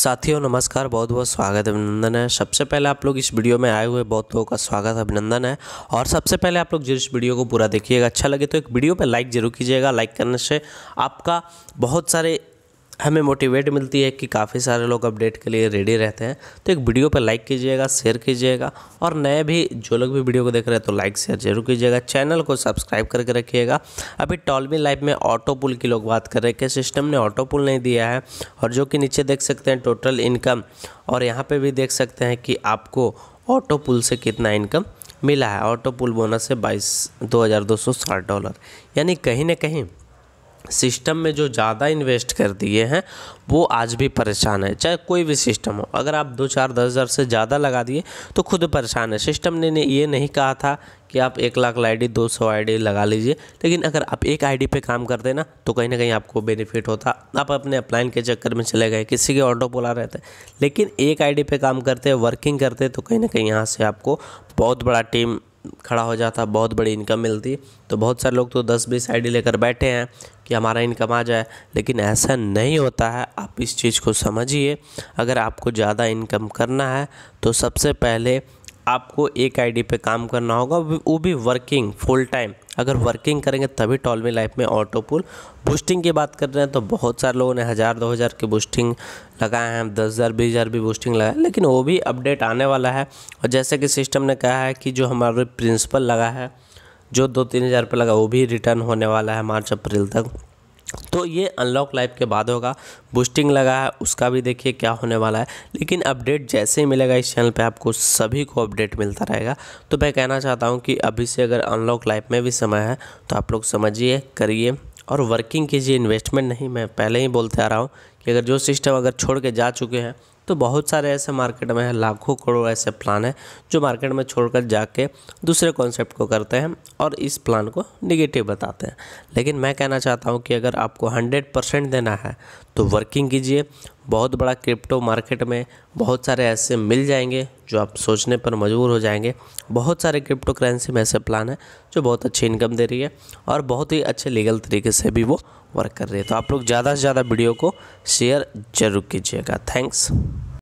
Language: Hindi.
साथियों नमस्कार बहुत बहुत स्वागत अभिनंदन है सबसे पहले आप लोग इस वीडियो में आए हुए बहुत लोगों का स्वागत अभिनंदन है और सबसे पहले आप लोग जो इस वीडियो को पूरा देखिएगा अच्छा लगे तो एक वीडियो पर लाइक जरूर कीजिएगा लाइक करने से आपका बहुत सारे हमें मोटिवेट मिलती है कि काफ़ी सारे लोग अपडेट के लिए रेडी रहते हैं तो एक वीडियो पर लाइक कीजिएगा शेयर कीजिएगा और नए भी जो लोग भी वीडियो को देख रहे हैं तो लाइक शेयर जरूर कीजिएगा चैनल को सब्सक्राइब करके रखिएगा अभी टॉलमी लाइफ में ऑटो पुल की लोग बात कर रहे हैं कि सिस्टम ने ऑटो पुल नहीं दिया है और जो कि नीचे देख सकते हैं टोटल इनकम और यहाँ पर भी देख सकते हैं कि आपको ऑटो पुल से कितना इनकम मिला है ऑटो पुल बोनस है बाईस दो हज़ार दो सौ साठ डॉलर यानी कहीं ना कहीं सिस्टम में जो ज़्यादा इन्वेस्ट कर दिए हैं वो आज भी परेशान है चाहे कोई भी सिस्टम हो अगर आप दो चार दस हज़ार से ज़्यादा लगा दिए तो खुद परेशान है सिस्टम ने ये नहीं कहा था कि आप एक लाख आई डी दो सौ आई लगा लीजिए लेकिन अगर आप एक आईडी पे काम करते ना तो कहीं ना कहीं आपको बेनिफिट होता आप अपने अपलाइन के चक्कर में चले गए किसी के ऑटो बोला रहते लेकिन एक आईडी पे काम करते वर्किंग करते तो कहीं ना कहीं यहाँ से आपको बहुत बड़ा टीम खड़ा हो जाता बहुत बड़ी इनकम मिलती तो बहुत सारे लोग तो दस बीस आईडी लेकर बैठे हैं कि हमारा इनकम आ जाए लेकिन ऐसा नहीं होता है आप इस चीज़ को समझिए अगर आपको ज़्यादा इनकम करना है तो सबसे पहले आपको एक आईडी पे काम करना होगा वो भी वर्किंग फुल टाइम अगर वर्किंग करेंगे तभी टॉलमी लाइफ में ऑटो पुल बूस्टिंग की बात कर रहे हैं तो बहुत सारे लोगों ने हज़ार दो हज़ार की बूस्टिंग लगाए हैं दस हज़ार बीस हज़ार भी बूस्टिंग लगाए लेकिन वो भी अपडेट आने वाला है और जैसे कि सिस्टम ने कहा है कि जो हमारा प्रिंसिपल लगा है जो दो तीन हज़ार रुपये लगा वो भी रिटर्न होने वाला है मार्च अप्रैल तक तो ये अनलॉक लाइव के बाद होगा बूस्टिंग लगा है उसका भी देखिए क्या होने वाला है लेकिन अपडेट जैसे ही मिलेगा इस चैनल पे आपको सभी को अपडेट मिलता रहेगा तो मैं कहना चाहता हूँ कि अभी से अगर अनलॉक लाइफ में भी समय है तो आप लोग समझिए करिए और वर्किंग कीजिए इन्वेस्टमेंट नहीं मैं पहले ही बोलते आ रहा हूँ अगर जो सिस्टम अगर छोड़ के जा चुके हैं तो बहुत सारे ऐसे मार्केट में हैं लाखों करोड़ ऐसे प्लान हैं जो मार्केट में छोड़कर जाके दूसरे कॉन्सेप्ट को करते हैं और इस प्लान को निगेटिव बताते हैं लेकिन मैं कहना चाहता हूँ कि अगर आपको हंड्रेड परसेंट देना है तो वर्किंग कीजिए बहुत बड़ा क्रिप्टो मार्केट में बहुत सारे ऐसे मिल जाएंगे जो आप सोचने पर मजबूर हो जाएंगे बहुत सारे क्रिप्टो करेंसी में ऐसे प्लान हैं जो बहुत अच्छी इनकम दे रही है और बहुत ही अच्छे लीगल तरीके से भी वो वर्क कर रही है तो आप लोग ज़्यादा से ज़्यादा वीडियो को शेयर जरूर कीजिएगा थैंक्स